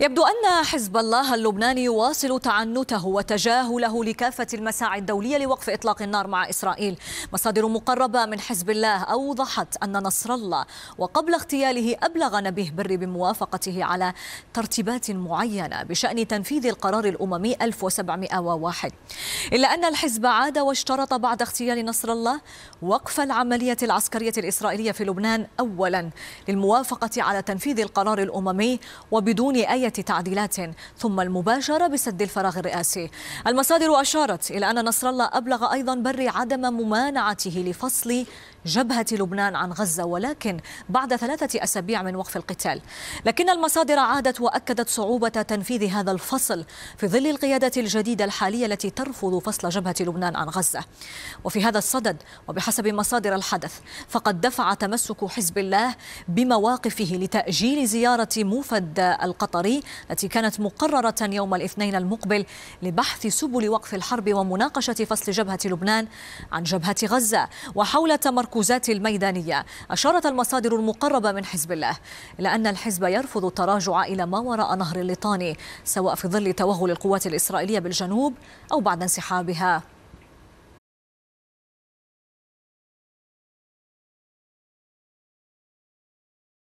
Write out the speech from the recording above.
يبدو أن حزب الله اللبناني يواصل تعنته وتجاهله لكافة المساعي الدولية لوقف إطلاق النار مع إسرائيل مصادر مقربة من حزب الله أوضحت أن نصر الله وقبل اغتياله أبلغ نبيه بري بموافقته على ترتيبات معينة بشأن تنفيذ القرار الأممي 1701 إلا أن الحزب عاد واشترط بعد اغتيال نصر الله وقف العملية العسكرية الإسرائيلية في لبنان أولا للموافقة على تنفيذ القرار الأممي وبدون أي عملية تعديلات ثم المباشرة بسد الفراغ الرئاسي المصادر أشارت إلى أن نصر الله أبلغ أيضا بري عدم ممانعته لفصل جبهة لبنان عن غزة ولكن بعد ثلاثة أسابيع من وقف القتال لكن المصادر عادت وأكدت صعوبة تنفيذ هذا الفصل في ظل القيادة الجديدة الحالية التي ترفض فصل جبهة لبنان عن غزة وفي هذا الصدد وبحسب مصادر الحدث فقد دفع تمسك حزب الله بمواقفه لتأجيل زيارة موفد القطري الدولي التي كانت مقررة يوم الاثنين المقبل لبحث سبل وقف الحرب ومناقشة فصل جبهة لبنان عن جبهة غزة وحول تمركزات الميدانية أشارت المصادر المقربة من حزب الله إلى أن الحزب يرفض التراجع إلى ما وراء نهر الليطاني سواء في ظل توغل القوات الإسرائيلية بالجنوب أو بعد انسحابها